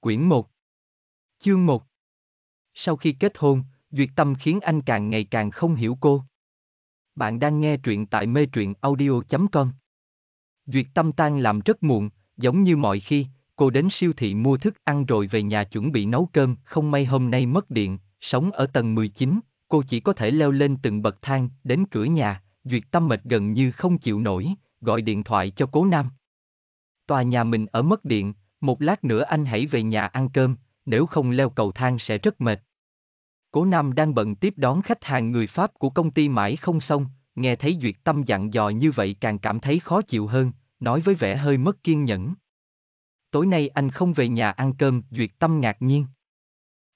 Quyển 1 Chương 1 Sau khi kết hôn, Duyệt Tâm khiến anh càng ngày càng không hiểu cô. Bạn đang nghe truyện tại mê truyện audio.com Duyệt Tâm tan làm rất muộn, giống như mọi khi, cô đến siêu thị mua thức ăn rồi về nhà chuẩn bị nấu cơm, không may hôm nay mất điện, sống ở tầng 19, cô chỉ có thể leo lên từng bậc thang, đến cửa nhà, Duyệt Tâm mệt gần như không chịu nổi, gọi điện thoại cho cố nam. Tòa nhà mình ở mất điện, một lát nữa anh hãy về nhà ăn cơm, nếu không leo cầu thang sẽ rất mệt. Cố Nam đang bận tiếp đón khách hàng người Pháp của công ty mãi không xong, nghe thấy Duyệt Tâm dặn dò như vậy càng cảm thấy khó chịu hơn, nói với vẻ hơi mất kiên nhẫn. Tối nay anh không về nhà ăn cơm, Duyệt Tâm ngạc nhiên.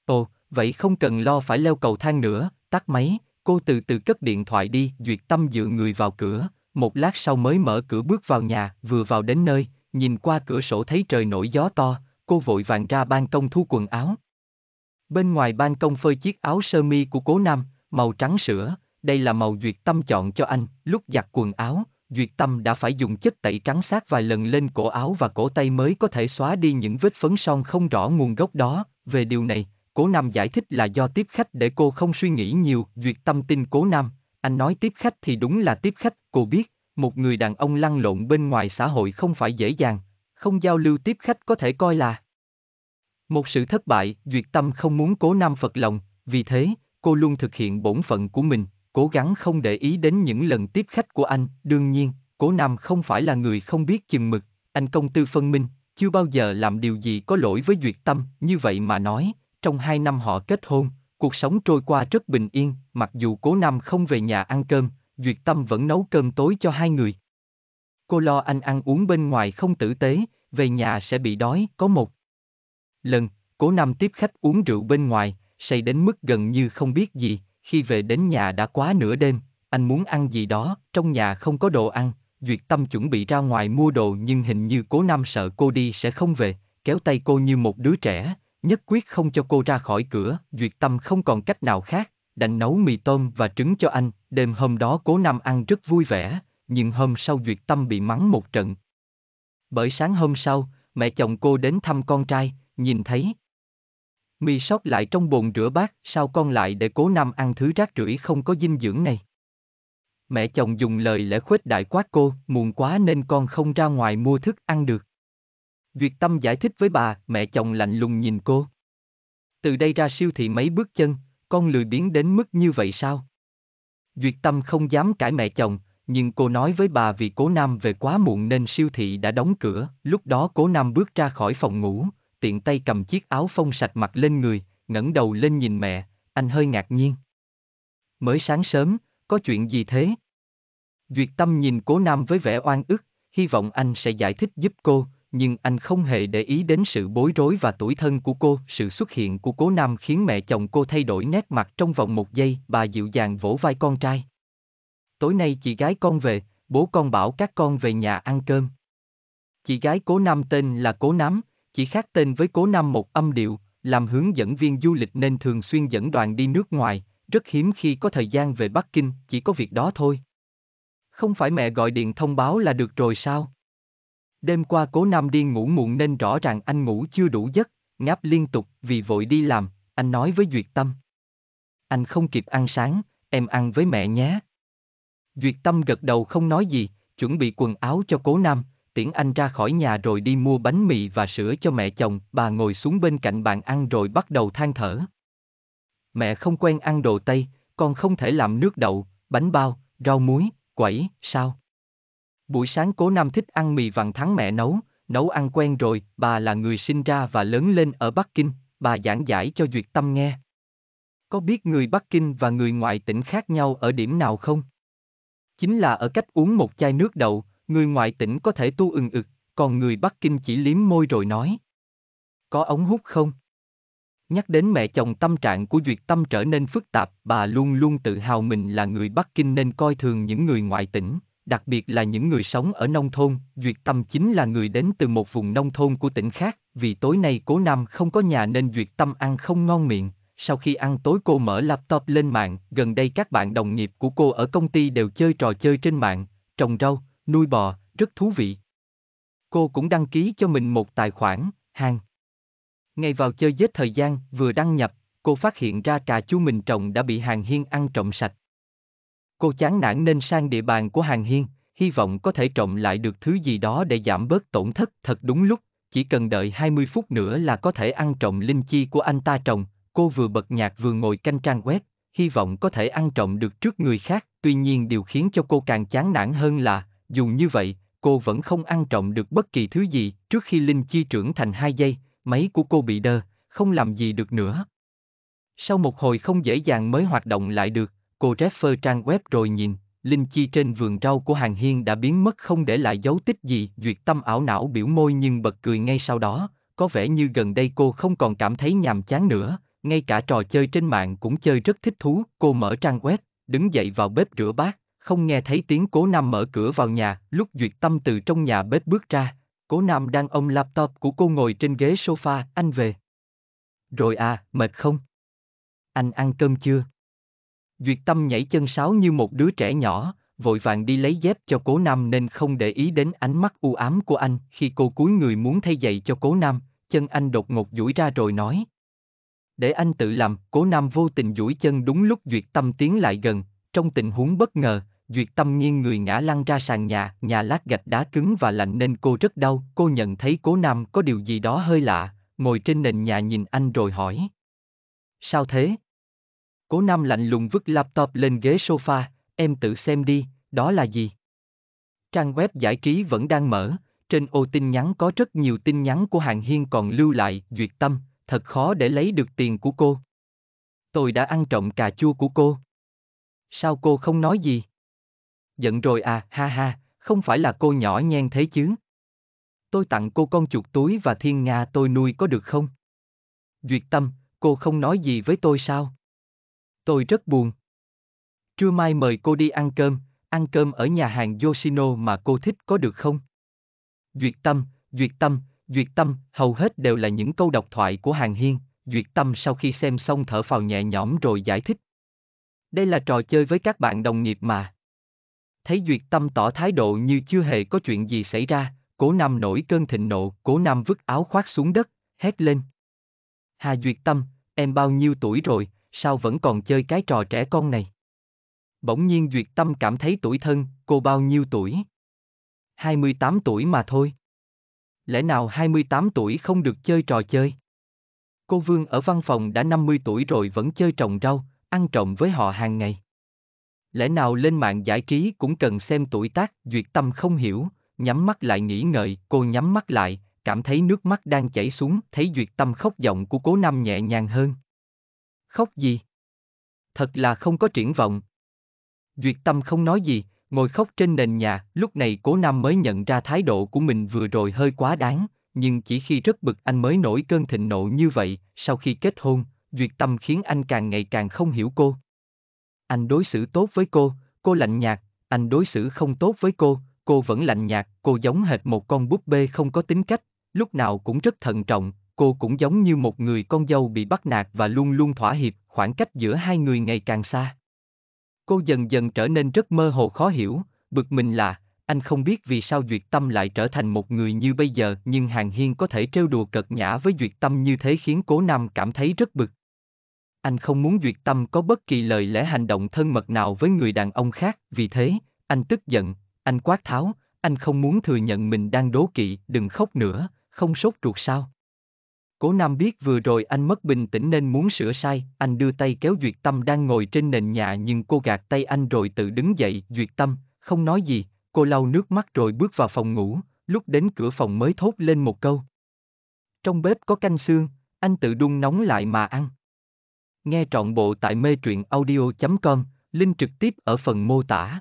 Ồ, vậy không cần lo phải leo cầu thang nữa, tắt máy, cô từ từ cất điện thoại đi, Duyệt Tâm dựa người vào cửa, một lát sau mới mở cửa bước vào nhà, vừa vào đến nơi, nhìn qua cửa sổ thấy trời nổi gió to, cô vội vàng ra ban công thu quần áo. Bên ngoài ban công phơi chiếc áo sơ mi của cố nam, màu trắng sữa, đây là màu Duyệt Tâm chọn cho anh, lúc giặt quần áo, Duyệt Tâm đã phải dùng chất tẩy trắng sát vài lần lên cổ áo và cổ tay mới có thể xóa đi những vết phấn son không rõ nguồn gốc đó, về điều này, Cố Nam giải thích là do tiếp khách để cô không suy nghĩ nhiều, Duyệt Tâm tin Cố Nam, anh nói tiếp khách thì đúng là tiếp khách, cô biết, một người đàn ông lăn lộn bên ngoài xã hội không phải dễ dàng, không giao lưu tiếp khách có thể coi là một sự thất bại, Duyệt Tâm không muốn cố nam Phật lòng, vì thế, cô luôn thực hiện bổn phận của mình, cố gắng không để ý đến những lần tiếp khách của anh, đương nhiên, cố nam không phải là người không biết chừng mực, anh công tư phân minh, chưa bao giờ làm điều gì có lỗi với Duyệt Tâm, như vậy mà nói, trong hai năm họ kết hôn, cuộc sống trôi qua rất bình yên, mặc dù cố nam không về nhà ăn cơm, Duyệt Tâm vẫn nấu cơm tối cho hai người. Cô lo anh ăn uống bên ngoài không tử tế, về nhà sẽ bị đói, có một. Lần, cố Nam tiếp khách uống rượu bên ngoài, say đến mức gần như không biết gì, khi về đến nhà đã quá nửa đêm, anh muốn ăn gì đó, trong nhà không có đồ ăn, Duyệt Tâm chuẩn bị ra ngoài mua đồ nhưng hình như cố Nam sợ cô đi sẽ không về, kéo tay cô như một đứa trẻ, nhất quyết không cho cô ra khỏi cửa, Duyệt Tâm không còn cách nào khác, đành nấu mì tôm và trứng cho anh, đêm hôm đó cố Nam ăn rất vui vẻ, nhưng hôm sau Duyệt Tâm bị mắng một trận. Bởi sáng hôm sau, mẹ chồng cô đến thăm con trai, nhìn thấy. Mì sót lại trong bồn rửa bát, sao con lại để cố Nam ăn thứ rác rưởi không có dinh dưỡng này. Mẹ chồng dùng lời lẽ khuếch đại quát cô, muộn quá nên con không ra ngoài mua thức ăn được. Duyệt Tâm giải thích với bà, mẹ chồng lạnh lùng nhìn cô. Từ đây ra siêu thị mấy bước chân, con lười biến đến mức như vậy sao? Duyệt Tâm không dám cãi mẹ chồng, nhưng cô nói với bà vì cố Nam về quá muộn nên siêu thị đã đóng cửa, lúc đó cố Nam bước ra khỏi phòng ngủ, tiện tay cầm chiếc áo phông sạch mặt lên người, ngẩng đầu lên nhìn mẹ, anh hơi ngạc nhiên. Mới sáng sớm, có chuyện gì thế? Duyệt Tâm nhìn cố Nam với vẻ oan ức, hy vọng anh sẽ giải thích giúp cô, nhưng anh không hề để ý đến sự bối rối và tuổi thân của cô. Sự xuất hiện của cố nam khiến mẹ chồng cô thay đổi nét mặt trong vòng một giây, bà dịu dàng vỗ vai con trai. Tối nay chị gái con về, bố con bảo các con về nhà ăn cơm. Chị gái cố nam tên là cố Nắm, chỉ khác tên với cố nam một âm điệu, làm hướng dẫn viên du lịch nên thường xuyên dẫn đoàn đi nước ngoài, rất hiếm khi có thời gian về Bắc Kinh, chỉ có việc đó thôi. Không phải mẹ gọi điện thông báo là được rồi sao? Đêm qua cố nam điên ngủ muộn nên rõ ràng anh ngủ chưa đủ giấc, ngáp liên tục vì vội đi làm, anh nói với Duyệt Tâm. Anh không kịp ăn sáng, em ăn với mẹ nhé. Duyệt Tâm gật đầu không nói gì, chuẩn bị quần áo cho cố nam, tiễn anh ra khỏi nhà rồi đi mua bánh mì và sữa cho mẹ chồng, bà ngồi xuống bên cạnh bàn ăn rồi bắt đầu than thở. Mẹ không quen ăn đồ Tây, con không thể làm nước đậu, bánh bao, rau muối, quẩy, sao? Buổi sáng cố Nam thích ăn mì vằn thắng mẹ nấu, nấu ăn quen rồi, bà là người sinh ra và lớn lên ở Bắc Kinh, bà giảng giải cho Duyệt Tâm nghe. Có biết người Bắc Kinh và người ngoại tỉnh khác nhau ở điểm nào không? Chính là ở cách uống một chai nước đậu, người ngoại tỉnh có thể tu ừng ực, còn người Bắc Kinh chỉ liếm môi rồi nói. Có ống hút không? Nhắc đến mẹ chồng tâm trạng của Duyệt Tâm trở nên phức tạp, bà luôn luôn tự hào mình là người Bắc Kinh nên coi thường những người ngoại tỉnh, đặc biệt là những người sống ở nông thôn, Duyệt Tâm chính là người đến từ một vùng nông thôn của tỉnh khác, vì tối nay cố Nam không có nhà nên Duyệt Tâm ăn không ngon miệng. Sau khi ăn tối cô mở laptop lên mạng, gần đây các bạn đồng nghiệp của cô ở công ty đều chơi trò chơi trên mạng, trồng rau, nuôi bò, rất thú vị. Cô cũng đăng ký cho mình một tài khoản, hàng. Ngay vào chơi giết thời gian, vừa đăng nhập, cô phát hiện ra cà chua mình trồng đã bị hàng hiên ăn trộm sạch Cô chán nản nên sang địa bàn của Hàng Hiên, hy vọng có thể trộm lại được thứ gì đó để giảm bớt tổn thất thật đúng lúc, chỉ cần đợi 20 phút nữa là có thể ăn trộm linh chi của anh ta trồng, cô vừa bật nhạc vừa ngồi canh trang web, hy vọng có thể ăn trộm được trước người khác, tuy nhiên điều khiến cho cô càng chán nản hơn là, dù như vậy, cô vẫn không ăn trộm được bất kỳ thứ gì, trước khi linh chi trưởng thành hai giây, máy của cô bị đơ, không làm gì được nữa. Sau một hồi không dễ dàng mới hoạt động lại được, Cô refer trang web rồi nhìn, linh chi trên vườn rau của hàng hiên đã biến mất không để lại dấu tích gì. Duyệt tâm ảo não biểu môi nhưng bật cười ngay sau đó, có vẻ như gần đây cô không còn cảm thấy nhàm chán nữa, ngay cả trò chơi trên mạng cũng chơi rất thích thú. Cô mở trang web, đứng dậy vào bếp rửa bát, không nghe thấy tiếng cố nam mở cửa vào nhà, lúc Duyệt tâm từ trong nhà bếp bước ra. Cố Nam đang ôm laptop của cô ngồi trên ghế sofa, anh về. Rồi à, mệt không? Anh ăn cơm chưa? Duyệt Tâm nhảy chân sáo như một đứa trẻ nhỏ, vội vàng đi lấy dép cho Cố Nam nên không để ý đến ánh mắt u ám của anh khi cô cúi người muốn thay giày cho Cố Nam, chân anh đột ngột duỗi ra rồi nói. Để anh tự làm, Cố Nam vô tình duỗi chân đúng lúc Duyệt Tâm tiến lại gần, trong tình huống bất ngờ, Duyệt Tâm nghiêng người ngã lăn ra sàn nhà, nhà lát gạch đá cứng và lạnh nên cô rất đau, cô nhận thấy Cố Nam có điều gì đó hơi lạ, ngồi trên nền nhà nhìn anh rồi hỏi. Sao thế? Cố Nam lạnh lùng vứt laptop lên ghế sofa, em tự xem đi, đó là gì? Trang web giải trí vẫn đang mở, trên ô tin nhắn có rất nhiều tin nhắn của Hàng Hiên còn lưu lại, duyệt tâm, thật khó để lấy được tiền của cô. Tôi đã ăn trộm cà chua của cô. Sao cô không nói gì? Giận rồi à, ha ha, không phải là cô nhỏ nhen thế chứ. Tôi tặng cô con chuột túi và thiên nga tôi nuôi có được không? Duyệt tâm, cô không nói gì với tôi sao? Tôi rất buồn. Trưa mai mời cô đi ăn cơm, ăn cơm ở nhà hàng Yoshino mà cô thích có được không? Duyệt tâm, duyệt tâm, duyệt tâm, hầu hết đều là những câu độc thoại của hàng hiên, duyệt tâm sau khi xem xong thở phào nhẹ nhõm rồi giải thích. Đây là trò chơi với các bạn đồng nghiệp mà. Thấy duyệt tâm tỏ thái độ như chưa hề có chuyện gì xảy ra, cố nam nổi cơn thịnh nộ, cố nam vứt áo khoác xuống đất, hét lên. Hà duyệt tâm, em bao nhiêu tuổi rồi, sao vẫn còn chơi cái trò trẻ con này? Bỗng nhiên Duyệt Tâm cảm thấy tuổi thân, cô bao nhiêu tuổi? 28 tuổi mà thôi. Lẽ nào 28 tuổi không được chơi trò chơi? Cô Vương ở văn phòng đã 50 tuổi rồi vẫn chơi trồng rau, ăn trộm với họ hàng ngày. Lẽ nào lên mạng giải trí cũng cần xem tuổi tác, Duyệt Tâm không hiểu, nhắm mắt lại nghĩ ngợi, cô nhắm mắt lại, cảm thấy nước mắt đang chảy xuống, thấy Duyệt Tâm khóc giọng của cố Nam nhẹ nhàng hơn. Khóc gì? Thật là không có triển vọng. Duyệt tâm không nói gì, ngồi khóc trên nền nhà, lúc này cố nam mới nhận ra thái độ của mình vừa rồi hơi quá đáng, nhưng chỉ khi rất bực anh mới nổi cơn thịnh nộ như vậy, sau khi kết hôn, duyệt tâm khiến anh càng ngày càng không hiểu cô. Anh đối xử tốt với cô, cô lạnh nhạt, anh đối xử không tốt với cô, cô vẫn lạnh nhạt, cô giống hệt một con búp bê không có tính cách, lúc nào cũng rất thận trọng, cô cũng giống như một người con dâu bị bắt nạt và luôn luôn thỏa hiệp, khoảng cách giữa hai người ngày càng xa. Cô dần dần trở nên rất mơ hồ khó hiểu, bực mình là, anh không biết vì sao Duyệt Tâm lại trở thành một người như bây giờ nhưng Hàng Hiên có thể trêu đùa cợt nhã với Duyệt Tâm như thế khiến Cố Nam cảm thấy rất bực. Anh không muốn Duyệt Tâm có bất kỳ lời lẽ hành động thân mật nào với người đàn ông khác, vì thế, anh tức giận, anh quát tháo, anh không muốn thừa nhận mình đang đố kỵ, đừng khóc nữa, không sốt ruột sao. Cố Nam biết vừa rồi anh mất bình tĩnh nên muốn sửa sai, anh đưa tay kéo Duyệt Tâm đang ngồi trên nền nhà nhưng cô gạt tay anh rồi tự đứng dậy, Duyệt Tâm, không nói gì, cô lau nước mắt rồi bước vào phòng ngủ, lúc đến cửa phòng mới thốt lên một câu. Trong bếp có canh xương, anh tự đun nóng lại mà ăn. Nghe trọn bộ tại mê truyện audio.com, link trực tiếp ở phần mô tả.